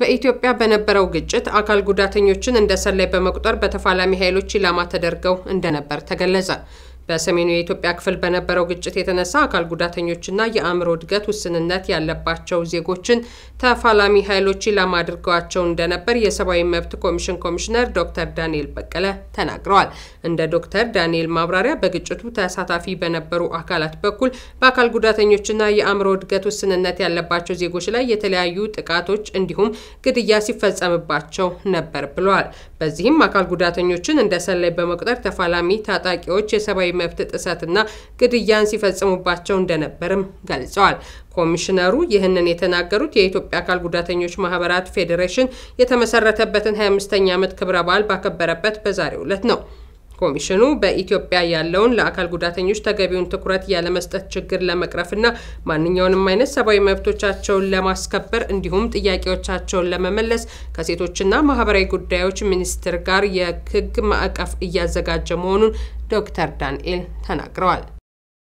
በኢትዮጵያ በነበረው ግጭት አካል ጉዳተኞችን እንደ ሰላይ በመቁጠር በተፋላሚ ኃይሎች ኢላማ ተደርገው እንደነበር ተገለጸ። በሰሜኑ የኢትዮጵያ ክፍል በነበረው ግጭት የተነሳ አካል ጉዳተኞችና የአእምሮ እድገት ውስንነት ያለባቸው ዜጎችን ተፋላሚ ኃይሎች ኢላማ አድርገዋቸው እንደነበር የሰብአዊ መብት ኮሚሽን ኮሚሽነር ዶክተር ዳንኤል በቀለ ተናግረዋል። እንደ ዶክተር ዳንኤል ማብራሪያ በግጭቱ ተሳታፊ በነበሩ አካላት በኩል በአካል ጉዳተኞችና የአእምሮ እድገት ውስንነት ያለባቸው ዜጎች ላይ የተለያዩ ጥቃቶች እንዲሁም ግድያ ሲፈጸምባቸው ነበር ብለዋል። በዚህም አካል ጉዳተኞችን እንደ ሰላይ በመቁጠር ተፋላሚ ታጣቂዎች የሰብአዊ የሰብአዊ መብት ጥሰትና ግድያን ሲፈጽሙባቸው እንደነበርም ገልጸዋል። ኮሚሽነሩ ይህንን የተናገሩት የኢትዮጵያ አካል ጉዳተኞች ማህበራት ፌዴሬሽን የተመሰረተበትን 25ኛ ዓመት ክብረ በዓል ባከበረበት በዛሬው ዕለት ነው። ኮሚሽኑ በኢትዮጵያ ያለውን ለአካል ጉዳተኞች ተገቢውን ትኩረት ያለመስጠት ችግር ለመቅረፍና ማንኛውንም አይነት ሰብአዊ መብቶቻቸውን ለማስከበር እንዲሁም ጥያቄዎቻቸውን ለመመለስ ከሴቶችና ማህበራዊ ጉዳዮች ሚኒስቴር ጋር የሕግ ማዕቀፍ እያዘጋጀ መሆኑን ዶክተር ዳንኤል ተናግረዋል።